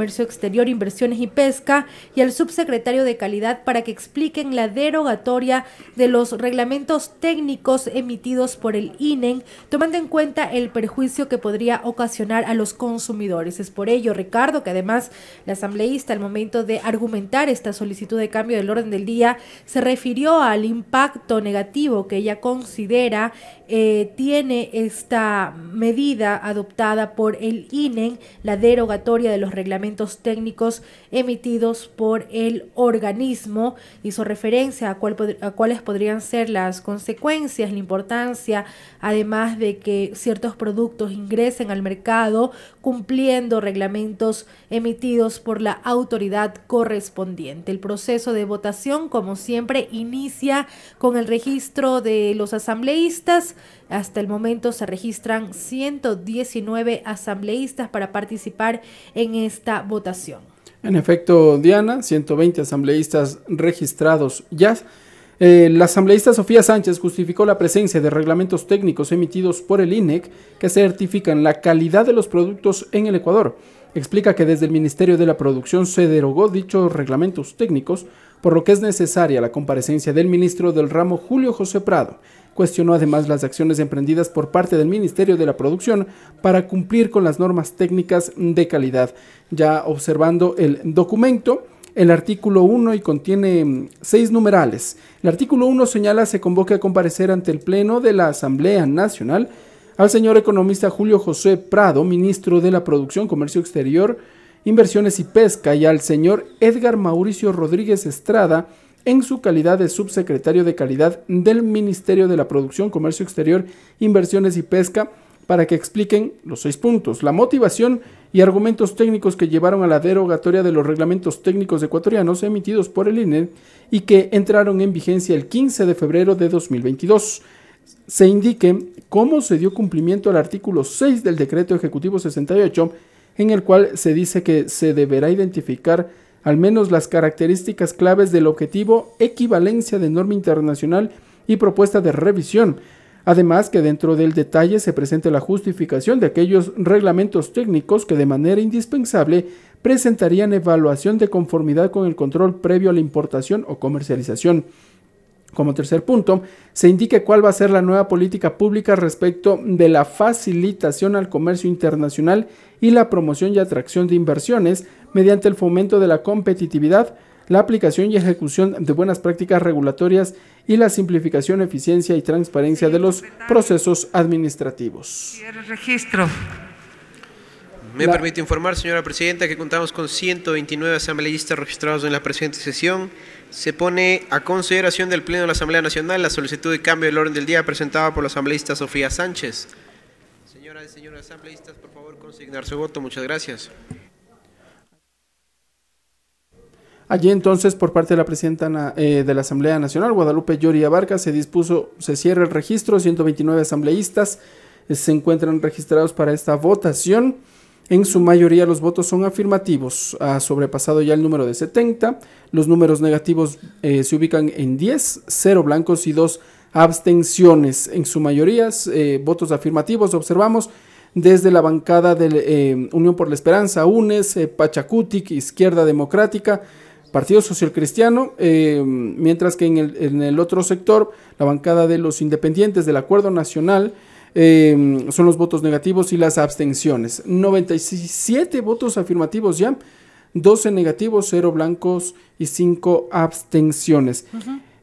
Comercio Exterior, Inversiones y Pesca y al subsecretario de Calidad para que expliquen la derogatoria de los reglamentos técnicos emitidos por el INEN, tomando en cuenta el perjuicio que podría ocasionar a los consumidores. Es por ello, Ricardo, que además la asambleísta al momento de argumentar esta solicitud de cambio del orden del día se refirió al impacto negativo que ella considera eh, tiene esta medida adoptada por el INEN, la derogatoria de los reglamentos técnicos emitidos por el organismo. Hizo referencia a, a cuáles podrían ser las consecuencias, la importancia, además de que ciertos productos ingresen al mercado cumpliendo reglamentos emitidos por la autoridad correspondiente. El proceso de votación, como siempre, inicia con el registro de los asambleístas. Hasta el momento se registran 119 asambleístas para participar en esta votación. En efecto, Diana, 120 asambleístas registrados ya. Eh, la asambleísta Sofía Sánchez justificó la presencia de reglamentos técnicos emitidos por el INEC que certifican la calidad de los productos en el Ecuador. Explica que desde el Ministerio de la Producción se derogó dichos reglamentos técnicos, por lo que es necesaria la comparecencia del ministro del ramo Julio José Prado, Cuestionó además las acciones emprendidas por parte del Ministerio de la Producción para cumplir con las normas técnicas de calidad. Ya observando el documento, el artículo 1 y contiene mm, seis numerales. El artículo 1 señala se convoque a comparecer ante el Pleno de la Asamblea Nacional al señor economista Julio José Prado, ministro de la Producción, Comercio Exterior, Inversiones y Pesca, y al señor Edgar Mauricio Rodríguez Estrada, en su calidad de subsecretario de Calidad del Ministerio de la Producción, Comercio Exterior, Inversiones y Pesca para que expliquen los seis puntos, la motivación y argumentos técnicos que llevaron a la derogatoria de los reglamentos técnicos ecuatorianos emitidos por el INE y que entraron en vigencia el 15 de febrero de 2022. Se indique cómo se dio cumplimiento al artículo 6 del decreto ejecutivo 68, en el cual se dice que se deberá identificar al menos las características claves del objetivo, equivalencia de norma internacional y propuesta de revisión. Además que dentro del detalle se presente la justificación de aquellos reglamentos técnicos que de manera indispensable presentarían evaluación de conformidad con el control previo a la importación o comercialización. Como tercer punto, se indique cuál va a ser la nueva política pública respecto de la facilitación al comercio internacional y la promoción y atracción de inversiones, mediante el fomento de la competitividad, la aplicación y ejecución de buenas prácticas regulatorias y la simplificación, eficiencia y transparencia de los procesos administrativos. Registro. Me permite informar, señora presidenta, que contamos con 129 asambleístas registrados en la presente sesión. Se pone a consideración del Pleno de la Asamblea Nacional la solicitud de cambio del orden del día presentada por la asambleísta Sofía Sánchez. Señoras y señores asambleístas, por favor, consignar su voto. Muchas gracias. Allí entonces, por parte de la presidenta eh, de la Asamblea Nacional, Guadalupe Lloria Barca, se dispuso, se cierra el registro, 129 asambleístas eh, se encuentran registrados para esta votación. En su mayoría los votos son afirmativos, ha sobrepasado ya el número de 70, los números negativos eh, se ubican en 10, 0 blancos y 2 abstenciones. En su mayoría votos afirmativos observamos desde la bancada de Unión por la Esperanza, UNES, Pachacutic, Izquierda Democrática, Partido Social Cristiano, eh, mientras que en el, otro sector, la bancada de los independientes del Acuerdo Nacional, eh, son los votos negativos y las abstenciones. 97 votos afirmativos ya, 12 negativos, 0 blancos y 5 abstenciones.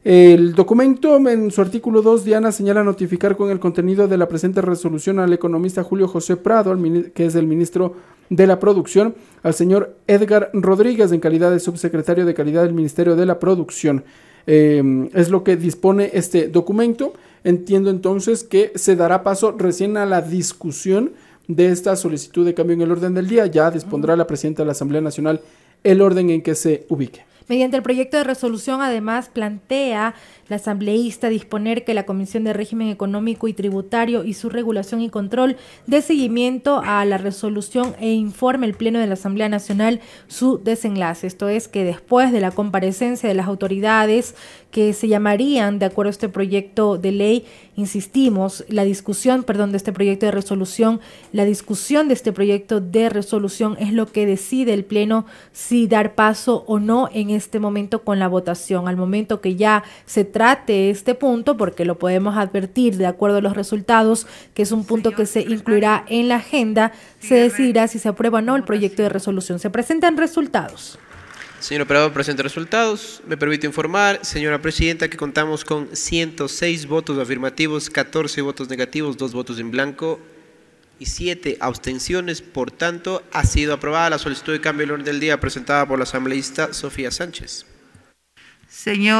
El documento, en su artículo 2, Diana señala notificar con el contenido de la presente resolución al economista Julio José Prado, que es el ministro de la Producción, al señor Edgar Rodríguez en calidad de subsecretario de Calidad del Ministerio de la Producción. Em, es lo que dispone este documento. Entiendo entonces que se dará paso recién a la discusión de esta solicitud de cambio en el orden del día. Ya dispondrá ah. la presidenta de la Asamblea Nacional el orden en que se ubique. Mediante el proyecto de resolución, además, plantea la asambleísta disponer que la Comisión de Régimen Económico y Tributario y su regulación y control dé seguimiento a la resolución e informe el Pleno de la Asamblea Nacional su desenlace. Esto es que después de la comparecencia de las autoridades que se llamarían, de acuerdo a este proyecto de ley, insistimos, la discusión, perdón, de este proyecto de resolución, la discusión de este proyecto de resolución es lo que decide el Pleno si dar paso o no en este este momento con la votación. Al momento que ya se trate este punto, porque lo podemos advertir de acuerdo a los resultados, que es un punto que se incluirá en la agenda, se decidirá si se aprueba o no el proyecto de resolución. Se presentan resultados. Señor operador, presenta resultados. Me permito informar, señora presidenta, que contamos con 106 votos afirmativos, 14 votos negativos, 2 votos en blanco y siete, abstenciones. Por tanto, ha sido aprobada la solicitud de cambio del orden del día presentada por la asambleísta Sofía Sánchez. Señor.